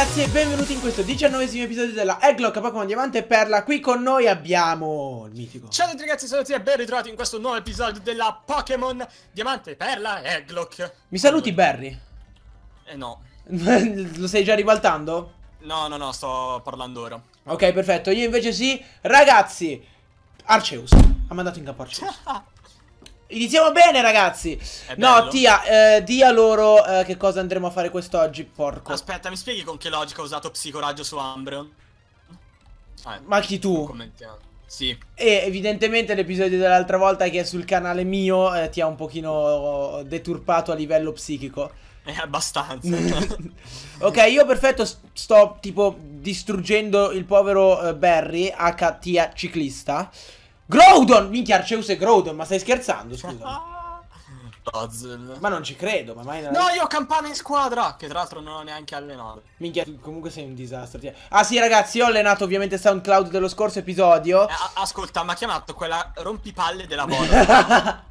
ragazzi e benvenuti in questo diciannovesimo episodio della Egglock Pokémon Diamante e Perla Qui con noi abbiamo il mitico Ciao a tutti ragazzi, sono e ben ritrovati in questo nuovo episodio della Pokémon Diamante, Perla e Egglock Mi saluti Barry? Eh no Lo stai già ribaltando? No, no, no, sto parlando ora Ok, perfetto, io invece sì Ragazzi, Arceus, ha mandato in campo Arceus Iniziamo bene, ragazzi. No, Tia, eh, dia loro eh, che cosa andremo a fare quest'oggi, porco. Aspetta, mi spieghi con che logica ho usato psicoraggio su Umbreon? Ah, Ma chi tu? Commentiamo. Sì. E evidentemente l'episodio dell'altra volta che è sul canale mio eh, ti ha un pochino eh, deturpato a livello psichico. Eh, abbastanza. ok, io perfetto sto tipo distruggendo il povero eh, Barry, HTA ciclista. Grodon! Minchia, Arceus e Grodon, ma stai scherzando, scusa. Puzzle. Ma non ci credo, ma mai... No, io ho campana in squadra, che tra l'altro non ho neanche allenato. Minchia, comunque sei un disastro. Tia. Ah sì, ragazzi, ho allenato ovviamente SoundCloud dello scorso episodio. Eh, ascolta, ma ha chiamato quella rompipalle della moda.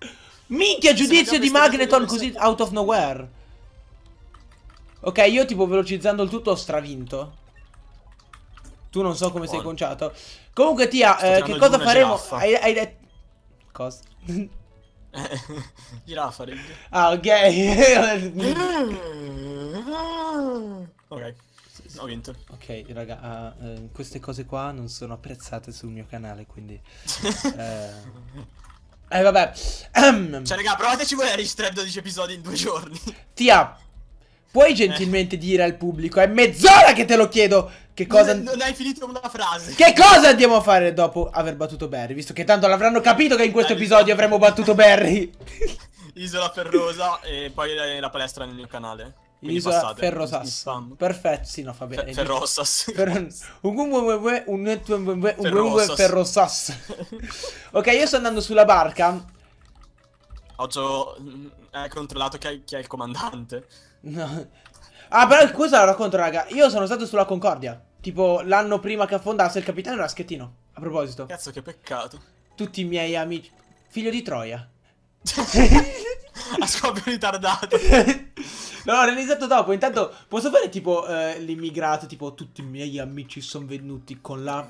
Minchia, giudizio di Magneton così out of nowhere. Ok, io tipo velocizzando il tutto ho stravinto. Tu non so come Buono. sei conciato. Comunque, Tia, eh, che cosa faremo? Hai, hai detto. Cosa? giraffa, Rig. Ah, ok. ok. Ho vinto. Ok, raga, uh, queste cose qua non sono apprezzate sul mio canale, quindi... uh... Eh, vabbè. Ehm. cioè, raga, provateci voi a registrare 12 episodi in due giorni. Tia, puoi eh. gentilmente dire al pubblico, è mezz'ora che te lo chiedo, che cosa... Non, hai finito una frase. Che cosa andiamo a fare dopo aver battuto Barry? Visto che tanto l'avranno capito che in questo episodio avremmo battuto Barry. Isola Ferrosa e poi la, palestra nel mio canale. Quindi Isola passate, Ferrosas. Perfetto, sì, no, fa bene. Ferrosas. Ferrosas. ok, io sto andando sulla barca. Oggi mm, hai controllato chi è, il comandante. No. Ah, però scusa, la racconto, raga. Io sono stato sulla Concordia. Tipo, l'anno prima che affondasse il capitano era Schettino. A proposito. Cazzo, che peccato. Tutti i miei amici... Figlio di Troia. A scopo ritardato. No, l'ho realizzato dopo. Intanto posso fare tipo eh, l'immigrato, tipo tutti i miei amici sono venuti con la...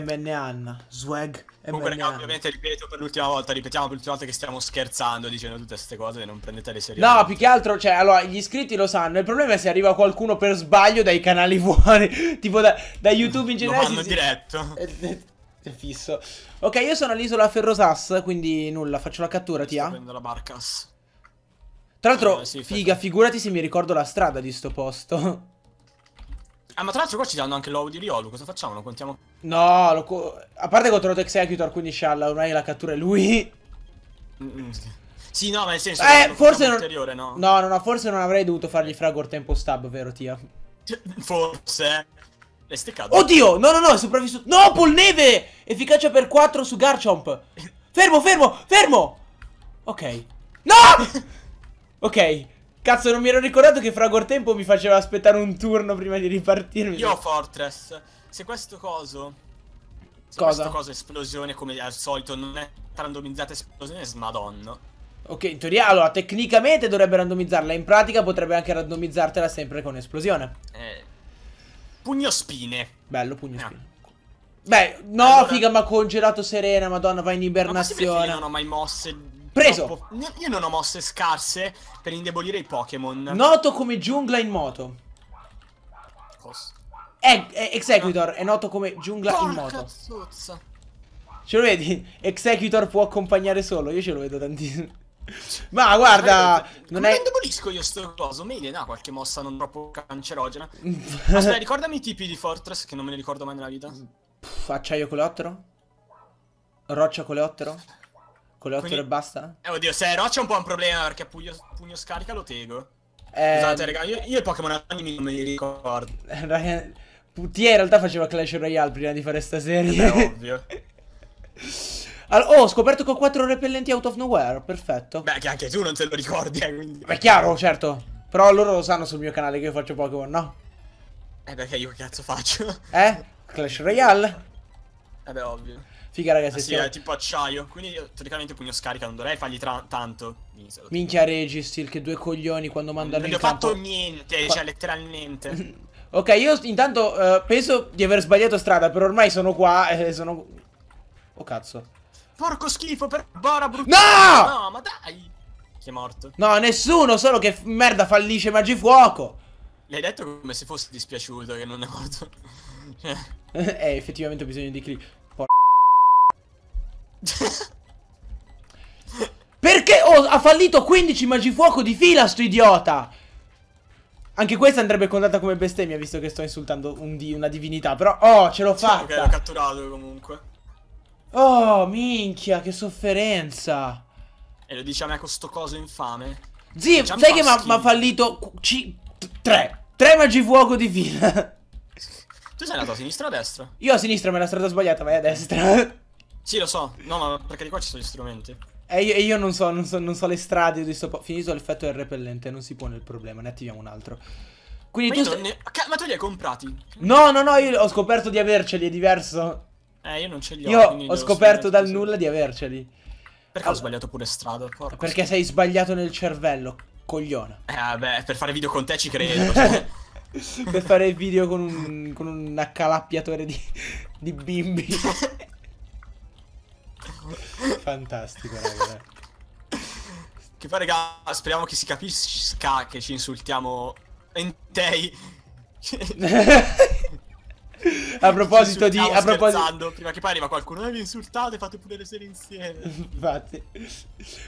MNN, swag. Comunque, ragazzi, ovviamente ripeto per l'ultima volta, ripetiamo per l'ultima volta che stiamo scherzando dicendo tutte queste cose, non prendetele seriamente. No, più che altro, cioè, allora, gli iscritti lo sanno, il problema è se arriva qualcuno per sbaglio dai canali fuori, tipo da, da YouTube in generale. Lo fanno si... diretto. Eh, eh, è fisso. Ok, io sono all'isola Ferrosas, quindi nulla, faccio la cattura, ti Prendo la barcas. Tra l'altro, eh, sì, figa, figurati se mi ricordo la strada di sto posto. Ah, ma tra l'altro qua ci danno anche l'audio di Olu, cosa facciamo? Lo contiamo? No, lo co a parte contro Executor, quindi Shalla, ormai la cattura è lui. Sì, no, ma nel senso... Eh, forse non... No? no? No, no, forse non avrei dovuto fargli fragor tempo stab, vero, Tia? Forse. L'hai steccato. Oddio, no, no, no, è sopravvissuto. No, Polneve! Efficacia per 4 su Garchomp. Fermo, fermo, fermo! Ok. No! ok. Cazzo, non mi ero ricordato che fra Tempo mi faceva aspettare un turno prima di ripartirmi. Io ho Fortress. Se questo coso... Se cosa? Questo coso esplosione, come al solito, non è randomizzata esplosione, smadonna. Ok, in teoria, allora, tecnicamente dovrebbe randomizzarla. In pratica potrebbe anche randomizzartela sempre con esplosione. Eh... Pugno spine. Bello, pugno ah. spine. Eh. Beh, no, allora... figa, ma congelato serena, madonna, vai in ibernazione. Ma non ho mai mosse Preso! No, io non ho mosse scarse per indebolire i Pokémon. Noto come giungla in moto. Cos'è? E Executor no. è noto come giungla Porca in moto. Zuzza. Ce lo vedi? Executor può accompagnare solo, io ce lo vedo tantissimo. Ma guarda, non è... indebolisco io sto coso? Meglio, no, qualche mossa non troppo cancerogena. Aspetta, ricordami i tipi di Fortress che non me ne ricordo mai nella vita. Puff, acciaio coleottero? Roccia coleottero? Con le 8 Quindi... ore basta? Eh, oddio, se è Roach è un po' un problema perché pugno, pugno scarica lo tego. Eh... Scusate, raga, io, io i Pokémon anime non mi ricordo. Ryan... Putia in realtà faceva Clash Royale prima di fare sta serie. È ovvio. Allora, oh, ho scoperto che ho 4 repellenti out of nowhere, perfetto. Beh, che anche tu non te lo ricordi, eh, quindi... Beh, chiaro, certo. Però loro lo sanno sul mio canale che io faccio Pokémon, no? Eh, perché io che cazzo faccio? Eh? Clash Royale? Eh beh, ovvio. Figa, ragazzi. Ah, sì, è tipo acciaio. Quindi teoricamente pugno scarica, non dovrei fargli tanto. Minchia, Minchia Registil, che due coglioni quando mandano non in campo. Non gli ho fatto niente, Fa... cioè letteralmente. ok, io intanto uh, penso di aver sbagliato strada, però ormai sono qua e eh, sono... Oh cazzo. Porco schifo, per Bora brutto. No! No, ma dai! Chi è morto? No, nessuno, solo che merda fallisce Magifuoco. L'hai detto come se fosse dispiaciuto che non è morto. Cioè. eh, effettivamente ho bisogno di clip. Perché oh, ha fallito 15 magifuoco di fila sto idiota? Anche questa andrebbe contata come bestemmia visto che sto insultando un di una divinità Però oh ce l'ho fatta Ok l'ho catturato comunque Oh minchia che sofferenza E lo dici a me questo coso infame Zio sai paschi. che mi ha fallito 3 3 magifuoco di fila Tu sei andato a sinistra o a destra? Io a sinistra ma è la strada sbagliata vai a destra sì, lo so. No, ma perché di qua ci sono gli strumenti. E io, io non, so, non, so, non so le strade di sto Finito l'effetto del repellente, non si pone il problema, ne attiviamo un altro. Quindi ma tu... Ne... Ma tu li hai comprati? No, no, no, io ho scoperto di averceli, è diverso. Eh, io non ce li ho. Io ho scoperto dal così. nulla di averceli. Perché allora, ho sbagliato pure strada, porco. Perché sei sbagliato nel cervello, coglione. Eh, vabbè, per fare video con te ci credo. per fare video con un, con un accalappiatore di, di bimbi. Fantastico, ragazzi. Che poi, raga, speriamo che si capisca che ci insultiamo. Entei. A proposito di... A proposito... Prima che poi arriva qualcuno, eh, vi insultate, fate pure le serie insieme. Infatti.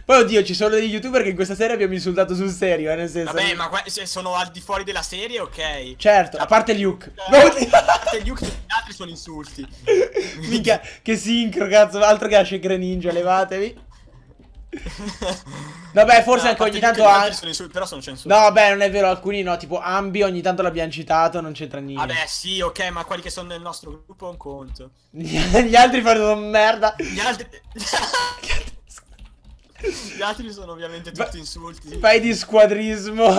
Poi oddio, ci sono degli youtuber che in questa serie abbiamo insultato sul serio, eh, nel senso... Vabbè, ma sono al di fuori della serie, ok? Certo, a parte Luke. No, a parte Luke, gli altri sono insulti. Mica, che sincro, cazzo, altro che Ashe Greninja, levatevi. Vabbè, forse no, anche ogni tanto. An... Sono insul- però sono censurati. No, vabbè non è vero, alcuni no. Tipo Ambi, ogni tanto l'abbiamo citato, non c'entra niente. Vabbè, ah, sì, ok, ma quelli che sono nel nostro gruppo è un conto. Gli altri fanno merda. Gli altri. Gli altri sono ovviamente tutti Fa... insulti. Fai di squadrismo.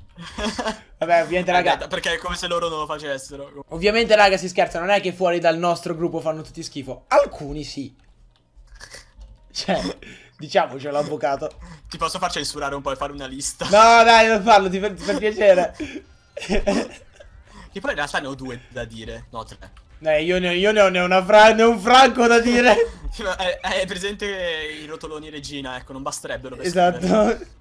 Vabbè, ovviamente, raga. Perché è come se loro non lo facessero. Ovviamente, raga, si scherza. Non è che fuori dal nostro gruppo fanno tutti schifo. Alcuni sì. Cioè. Diciamocelo, avvocato. Ti posso far censurare un po' e fare una lista? No, dai, non farlo, ti per, ti per piacere. che poi in realtà ne ho due da dire, no tre. Eh, io ne, io ne ho, ne ho fra ne ho un franco da dire. è, cioè, eh, eh, è, presente i rotoloni regina, ecco, non basterebbero per Esatto.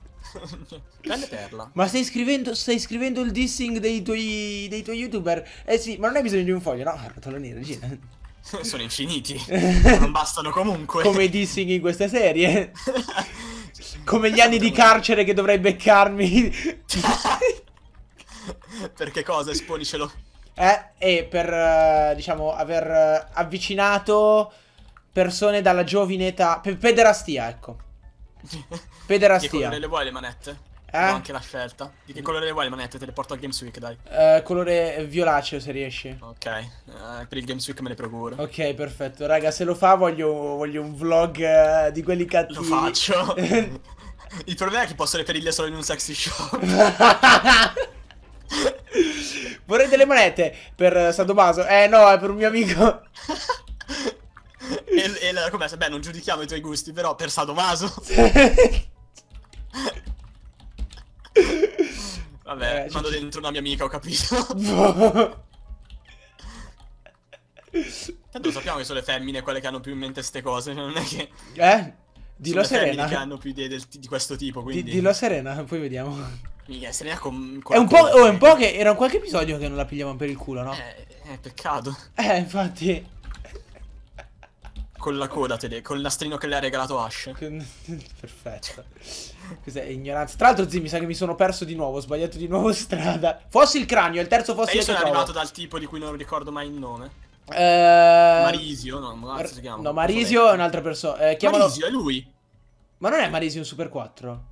Grande perla. Ma stai scrivendo, stai scrivendo il dissing dei tuoi, dei tuoi youtuber? Eh sì, ma non hai bisogno di un foglio, no? Rotoloni regina. Sono infiniti. non bastano comunque. Come i dissing in queste serie. Come gli anni di carcere che dovrei beccarmi. Perché cosa? Esponicelo. Eh, e per, eh, diciamo, aver eh, avvicinato persone dalla giovine età... pederastia, ecco. Pederastia. Che le vuoi le manette? Eh? Ho anche la scelta. Di che colore le vuoi le manette? Te le porto al Games Week, dai. Uh, colore violaceo, se riesci. Ok, uh, per il Games Week me le procuro. Ok, perfetto. Raga, se lo fa voglio, voglio un vlog uh, di quelli cattivi. Lo faccio. il problema è che posso reperirle solo in un sexy show. Vorrei delle monete per Sadomaso. Eh no, è per un mio amico. e, e se, Beh, non giudichiamo i tuoi gusti, però per Sadomaso. Quando dentro una mia amica ho capito. Tanto sappiamo che sono le femmine quelle che hanno più in mente queste cose, cioè, non è che... Eh? Dillo Serena. Le che hanno più idee del, di questo tipo, quindi... dillo Serena, poi vediamo. Minchia, Serena con... con è, un po', oh, è un cioè. po' che era un qualche episodio che non la pigliavamo per il culo, no? Eh, è peccato. Eh, infatti... Con la coda, te le, col nastrino che le ha regalato Ash. Perfetto. Cos'è ignoranza. Tra l'altro, zii, mi sa che mi sono perso di nuovo. Ho sbagliato di nuovo strada. Fossi il cranio, è il terzo fossile. Eh, io sono arrivato trovo. dal tipo di cui non ricordo mai il nome. Eh... Marisio, no, Mar si chiama. No, Marisio è un'altra persona. Eh, chiamalo... Marisio è lui. Ma non è Marisio un Super 4?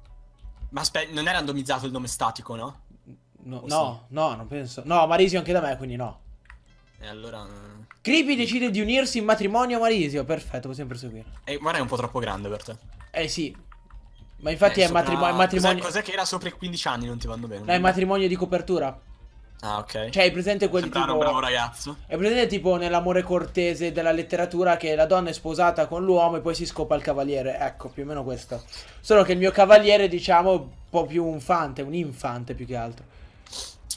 Ma aspetta, non è randomizzato il nome statico, no? No, no, sì? no, non penso. No, Marisio anche da me, quindi no. E allora... Eh, Creepy decide di unirsi in matrimonio a Marisio. Perfetto, possiamo proseguire. E guarda, è un po' troppo grande per te. Eh sì. Ma infatti eh, è, sopra... matrimo... è, matrimonio... Cos'è, cos che era sopra i 15 anni? Non ti vanno bene. No, è matrimonio di copertura. Ah, ok. Cioè, è presente quel Sembrava tipo... un bravo ragazzo. È presente tipo nell'amore cortese della letteratura che la donna è sposata con l'uomo e poi si scopa il cavaliere. Ecco, più o meno questo. Solo che il mio cavaliere, diciamo, un po' più un fante, un infante più che altro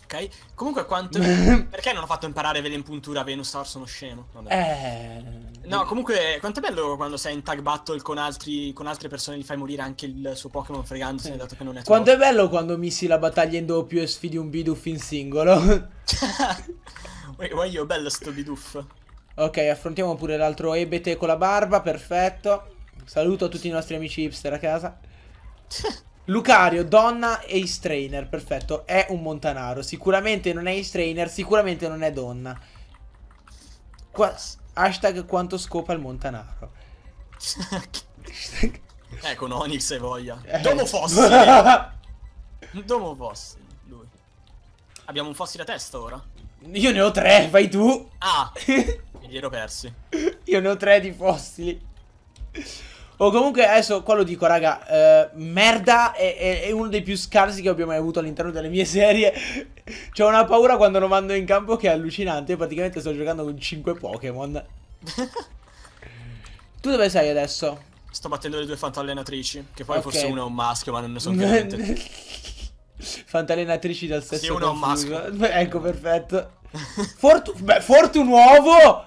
ok? Comunque quanto... perché non ho fatto imparare Velenpuntura, Venusaur, sono scemo. Vabbè. Eh... No, comunque, quanto è bello quando sei in tag battle con, altri, con altre persone gli fai morire anche il suo Pokémon fregandosene, dato che non è tuo. Quanto è bello quando missi la battaglia in doppio e sfidi un Bidoof in singolo. Voglio bello sto Bidoof. Ok, affrontiamo pure l'altro Ebete con la barba, perfetto. Saluto a tutti i nostri amici hipster a casa. Lucario, donna e trainer, perfetto, è un Montanaro. Sicuramente non è trainer, sicuramente non è donna. Qua, hashtag quanto scopa il Montanaro. eh, con Onyx se voglia. Eh. Domo fossili. Domo fossili, lui. Abbiamo un fossile a testa ora? Io ne ho tre, vai tu. Ah, li ero persi. Io ne ho tre di fossili. O comunque adesso qua lo dico raga eh, Merda è, è, è, uno dei più scarsi che abbia mai avuto all'interno delle mie serie C'ho cioè, una paura quando lo mando in campo che è allucinante Io praticamente sto giocando con 5 Pokémon Tu dove sei adesso? Sto battendo le due fantallenatrici Che poi okay. forse uno è un maschio ma non ne so niente Fantallenatrici dal stesso Sì uno è un maschio Ecco perfetto Fortu Beh, Fortun uovo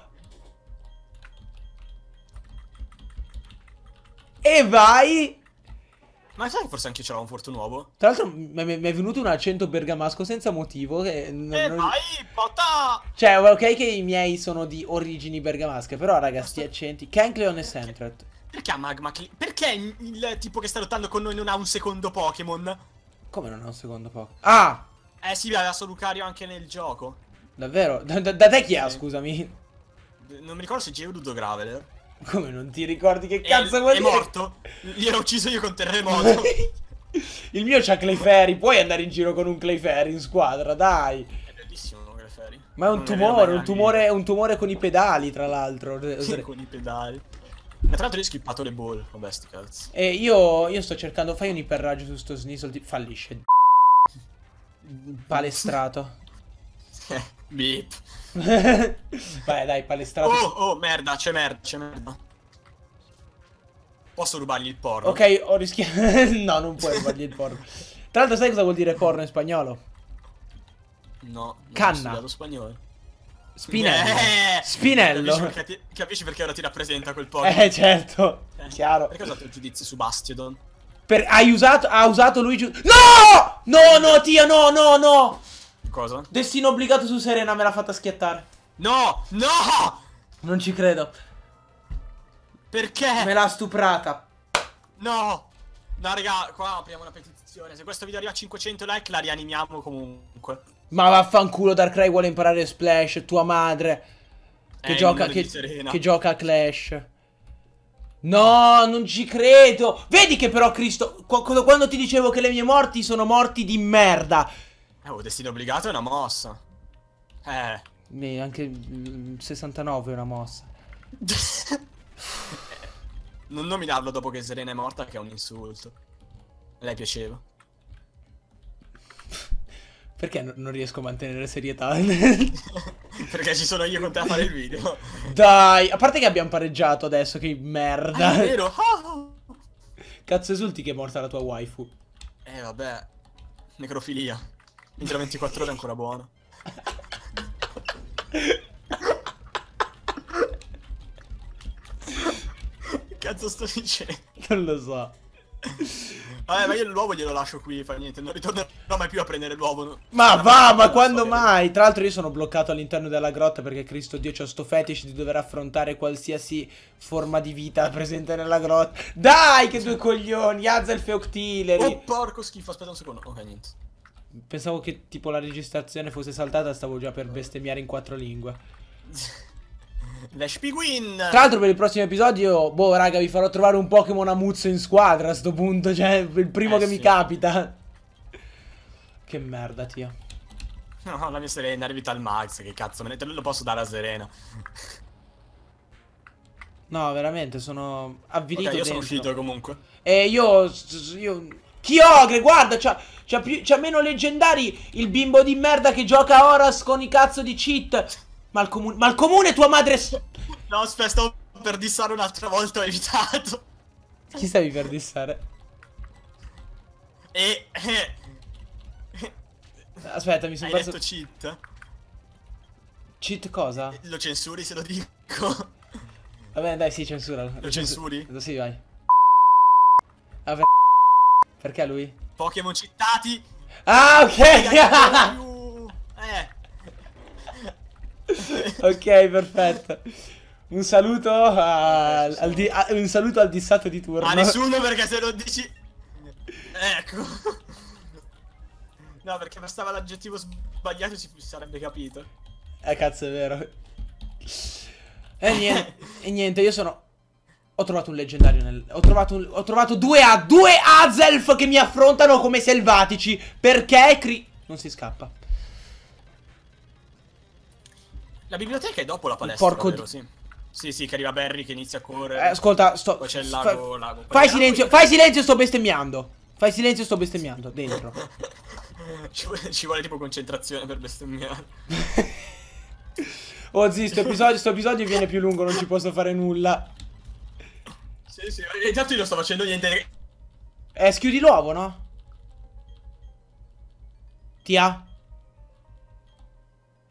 E vai ma sai che forse anche io ce l'ho un furto nuovo? Tra l'altro mi è venuto un accento bergamasco senza motivo che... Non, eh non... vai, pota! Cioè, ok che i miei sono di origini bergamasche, però raga, sti accenti... Cancleon e Sentret. Perché ha Magma Perché il, il tipo che sta lottando con noi non ha un secondo Pokémon? Come non ha un secondo Pokémon? Ah! Eh sì, aveva solo Lucario anche nel gioco. Davvero? Da, da, da te chi ha, sì. scusami? Non mi ricordo se Geodude o Graveler. Come non ti ricordi che cazzo vuol dire? È morto? ero ucciso io con terremoto. Il mio c'ha Clayferry, puoi andare in giro con un Clayferry in squadra, dai. È bellissimo Clayferry. Ma è un tumore, un tumore, un tumore con i pedali, tra l'altro. Cioè, sì, con i pedali. Ma tra l'altro io ho skippato le ball, vabbè sti cazzi. E io, io sto cercando, fai un iperraggio su sto snizzle, fallisce. Palestrato. Beep. Vai, dai, palestrato. Oh, oh, merda, c'è merda, c'è merda. Posso rubargli il porno? Ok, ho rischiato... no, non puoi rubargli il porno. Tra l'altro sai cosa vuol dire porno in spagnolo? No, Canna. ho spagnolo. Spinello. Eh, Spinello. Capisci perché, capisci perché, ora ti rappresenta quel porno? Eh, certo. Eh, chiaro. Perché hai usato il giudizio su Bastiodon? Per, hai usato, ha usato lui... No! No, no, Tia, no, no, no! Cosa? Destino obbligato su Serena me l'ha fatta schiattare. No! No! Non ci credo. Perché? Me l'ha stuprata. No! No, raga, qua apriamo una petizione. Se questo video arriva a 500 like, la rianimiamo comunque. Ma vaffanculo, Darkrai vuole imparare Splash, tua madre. Che, eh, gioca, che, che gioca a Clash. No, non ci credo. Vedi che però, Cristo, quando ti dicevo che le mie morti sono morti di merda. Eh, oh, destino obbligato è una mossa. Eh. E anche 69 è una mossa. non nominarlo dopo che Serena è morta che è un insulto. A lei piaceva. Perché non riesco a mantenere serietà? Perché ci sono io con te a fare il video. Dai, a parte che abbiamo pareggiato adesso, che merda. Ah, è vero. Ah, ah. Cazzo esulti che è morta la tua waifu. Eh vabbè, necrofilia. Minchia, 24 ore è ancora buono. che cazzo sto dicendo? Non lo so. Vabbè, ma io l'uovo glielo lascio qui, fa niente, non ritornerò mai più a prendere l'uovo. No. Ma non va, ma quando mai? Tra l'altro io sono bloccato all'interno della grotta perché Cristo Dio c'ho sto fetish di dover affrontare qualsiasi forma di vita presente nella grotta. Dai, che due coglioni, alza il feoctileri. Oh, porco schifo, aspetta un secondo. Ok, niente. Pensavo che tipo la registrazione fosse saltata, stavo già per bestemmiare in quattro lingue. La Tra l'altro per il prossimo episodio, boh raga, vi farò trovare un Pokémon Amuzzo in squadra a sto punto, cioè il primo eh, che sì. mi capita. Che merda, tio. No, la mia Serena, arrivita al max, che cazzo, me ne lo posso dare a Serena. No, veramente, sono avvilito Ok, io dentro. sono uscito comunque. E eh, io... io... Chiogre, guarda, cioè... C'ha, più, c'ha meno leggendari il bimbo di merda che gioca a Horas con i cazzo di cheat. Ma il comune, ma il comune tua madre... No, aspetta, stavo per dissare un'altra volta, ho evitato. Chi stavi per dissare? E... Aspetta, mi sono Hai perso... cheat? Cheat cosa? Eh, lo censuri se lo dico. Vabbè, dai, sì, censura. Lo, lo censuri? Censur... Sì, vai. Ah, per... Perché lui? Pokémon citati. Ah, ok. più... Eh. ok, perfetto. Un saluto, a, al, di, a, un saluto al dissato di turno. A nessuno perché se lo dici... Ecco. No, perché bastava l'aggettivo sbagliato si sarebbe capito. Eh, cazzo, è vero. E niente, e niente, io sono ho trovato un leggendario nel... Ho trovato, un... Ho trovato due A... Due Azelf che mi affrontano come selvatici. Perché cri... Non si scappa. La biblioteca è dopo la palestra, Porco vero, sì. Sì, sì, che arriva Barry che inizia a correre. Eh, ascolta, sto... Poi c'è il lago, lago. Fai silenzio, fai silenzio, sto bestemmiando. Fai silenzio, sto bestemmiando, dentro. ci, vuole, ci, vuole, tipo concentrazione per bestemmiare. oh, zii, sto episodio, sto episodio viene più lungo, non ci posso fare nulla. Sì, sì, esatto, io lo sto facendo niente. Eh, schiudi l'uovo, no? Tia?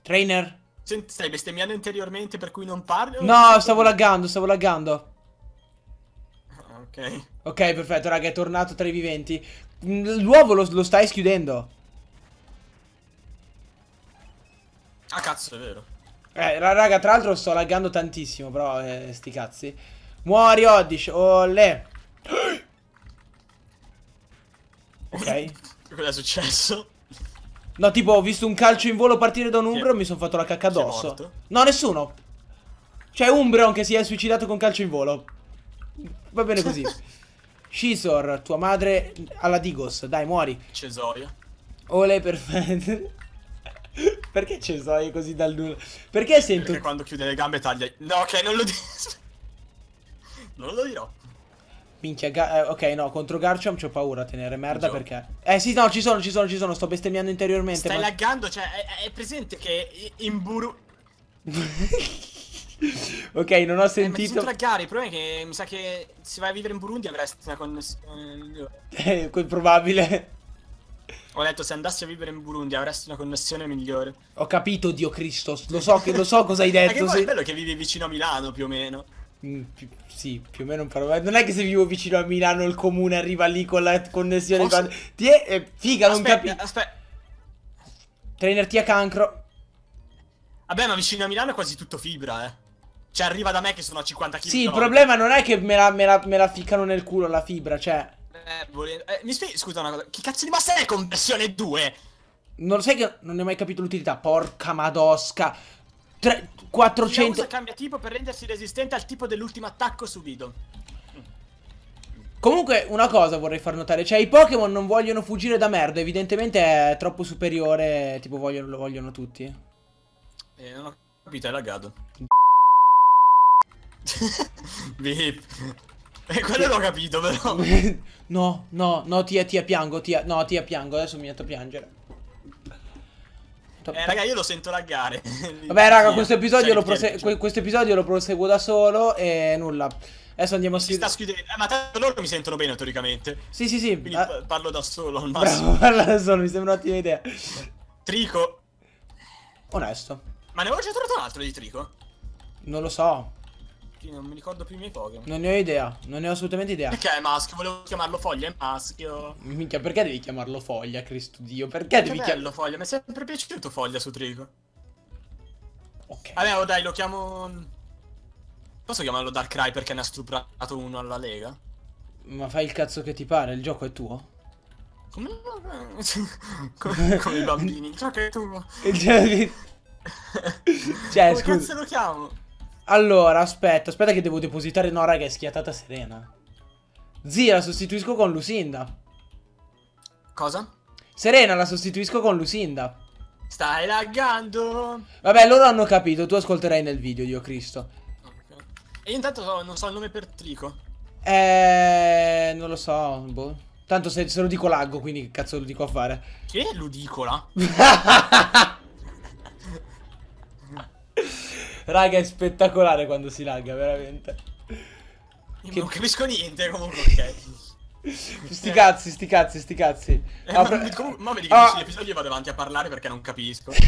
Trainer? Stai bestemmiando interiormente per cui non parlo? No, stavo laggando, stavo laggando. Ok. Ok, perfetto, raga, è tornato tra i viventi. Mm, l'uovo lo, lo, stai schiudendo. Ah, cazzo, è vero. Eh, raga, tra l'altro sto laggando tantissimo, però, eh, sti cazzi. Muori Oddish, olè. Ok. Cosa è successo? No, tipo, ho visto un calcio in volo partire da un Umbreon e mi sono fatto la cacca addosso. No, nessuno. C'è Umbreon che si è suicidato con calcio in volo. Va bene così. Scisor, tua madre alla Digos. Dai, muori. Cesoria. Ole, perfetto. Perché Cesoria così dal nulla? Perché sento... Perché quando chiude le gambe taglia... No, ok, non lo dico. Non lo dirò. Minchia, eh, ok, no, contro Garchomp c'ho paura a tenere merda Gio. perché... Eh sì, no, ci sono, ci sono, ci sono, sto bestemmiando interiormente. Stai ma... laggando, cioè, è, è presente che in buru... ok, non ho sentito. Eh, ma laggare, il problema è che mi sa che se vai a vivere in Burundi avresti una connessione migliore. Eh, quel probabile. Ho detto se andassi a vivere in Burundi avresti una connessione migliore. Ho capito, Dio Cristo, lo so, che, lo so cosa hai detto. Ma che poi se... è bello che vivi vicino a Milano più o meno. Mm, sì, più o meno un paragone. Non è che se vivo vicino a Milano il comune arriva lì con la connessione. Posso... Quando... Ti è, eh, figa, aspetta, non capisco. Aspetta. Trainerti a cancro. Vabbè, ma vicino a Milano è quasi tutto fibra, eh. Cioè, arriva da me che sono a 50 km. Sì, il problema non è che me la, me la, me la ficcano nel culo la fibra, cioè. Eh, vole... eh, mi spieghi, scusa una cosa. Chi cazzo di basta è con versione 2? Non sai che non ne ho mai capito l'utilità. Porca madosca. 3, 400... cambia tipo per rendersi resistente al tipo dell'ultimo attacco subito. Comunque una cosa vorrei far notare, cioè i Pokémon non vogliono fuggire da merda, evidentemente è troppo superiore, tipo vogliono, lo vogliono tutti. Eh, non ho capito, è laggato. Bip. E eh, quello l'ho capito però. no, no, no, Tia, Tia, piango, Tia, no, Tia, piango, adesso mi metto a piangere. Certo. Eh, raga, io lo sento laggare. Vabbè, raga, questo episodio, cioè, lo, prose cioè. questo episodio lo proseguo da solo e nulla. Adesso andiamo a scrivere. Eh, ma tanto loro mi sentono bene teoricamente. Sì, sì, sì. Quindi ah. parlo da solo al massimo. Bravo, parlo da solo, mi sembra un'ottima idea. Trico. Onesto. Ma ne avevo già trovato un altro di trico? Non lo so. Chi, non mi ricordo più i miei Pokémon. Non ne ho idea, non ne ho assolutamente idea. Perché è maschio? Volevo chiamarlo foglia, è maschio. Minchia, perché devi chiamarlo foglia, Cristo Dio? Perché che devi chiamarlo foglia? Mi è sempre piaciuto foglia su Trigo. Ok. Allora, oh dai, lo chiamo... Posso chiamarlo Darkrai perché ne ha stuprato uno alla Lega? Ma fai il cazzo che ti pare, il gioco è tuo? Come, come, come i bambini, il gioco è tuo. cioè, come scusa. cazzo lo chiamo? Allora, aspetta, aspetta che devo depositare. No, raga, è schiattata Serena. Zia, la sostituisco con Lucinda. Cosa? Serena, la sostituisco con Lucinda. Stai laggando. Vabbè, loro hanno capito. Tu ascolterai nel video, Dio Cristo. Okay. E io intanto so, non so il nome per Trico. Eh, non lo so. Boh. Tanto se, se lo dico laggo, quindi che cazzo lo dico a fare? Che ludicola? Raga, è spettacolare quando si lagga, veramente. Io che... non capisco niente, comunque, ok. sti cazzi, sti cazzi, sti cazzi. Eh, ma, pre... comunque, ma vedi che ah. l'episodio vado avanti a parlare perché non capisco.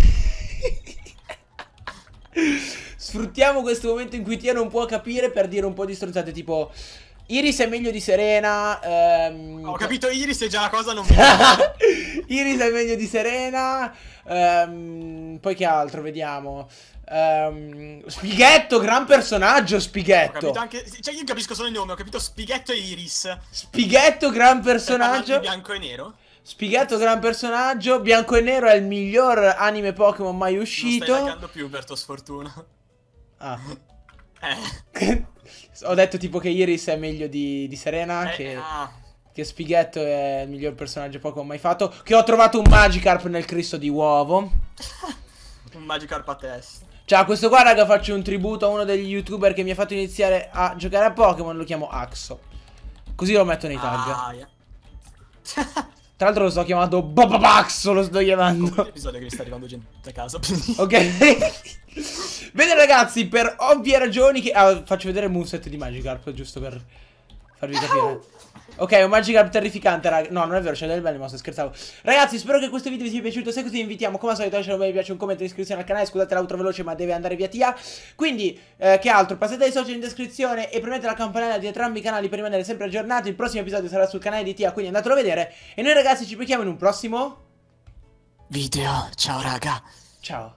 Sfruttiamo questo momento in cui Tia non può capire per dire un po' di stronzate tipo... Iris è meglio di Serena. Ehm... Ho capito Iris e già la cosa non mi Iris è meglio di Serena. Ehm... Poi che altro, vediamo. Um, Spighetto, gran personaggio Spighetto. Anche, cioè io capisco solo il nome, ho capito Spighetto e Iris. Spighetto, gran personaggio. Bianco e nero. Spighetto, gran personaggio. Bianco e nero è il miglior anime Pokémon mai uscito. Non sto laggando più per tua sfortuna. Ah. Eh. ho detto tipo che Iris è meglio di, di Serena. Eh, che... Ah. che Spighetto è il miglior personaggio Pokémon mai fatto. Che ho trovato un Magikarp nel Cristo di uovo. un Magikarp a testa. Ciao, cioè, questo qua raga faccio un tributo a uno degli youtuber che mi ha fatto iniziare a giocare a Pokémon, lo chiamo Axo. Così lo metto nei tag. Ah, yeah. Tra l'altro lo sto chiamando Bababaxo, lo sto chiamando. Come episodio che mi sta arrivando gente a casa. ok. Bene ragazzi, per ovvie ragioni che... Ah, faccio vedere il moveset di Magikarp, giusto per farvi capire. Ok, un magic up terrificante, raga. No, non è vero, c'è del bello, ma sto scherzavo. Ragazzi, spero che questo video vi sia piaciuto. Se così vi invitiamo, come al solito, lasciate un bel piace, un commento, iscrizione al canale. Scusate l'altro veloce, ma deve andare via Tia. Quindi, eh, che altro? Passate ai social in descrizione e premete la campanella di entrambi i canali per rimanere sempre aggiornati. Il prossimo episodio sarà sul canale di Tia, quindi andatelo a vedere. E noi, ragazzi, ci becchiamo in un prossimo video. Ciao, raga. Ciao.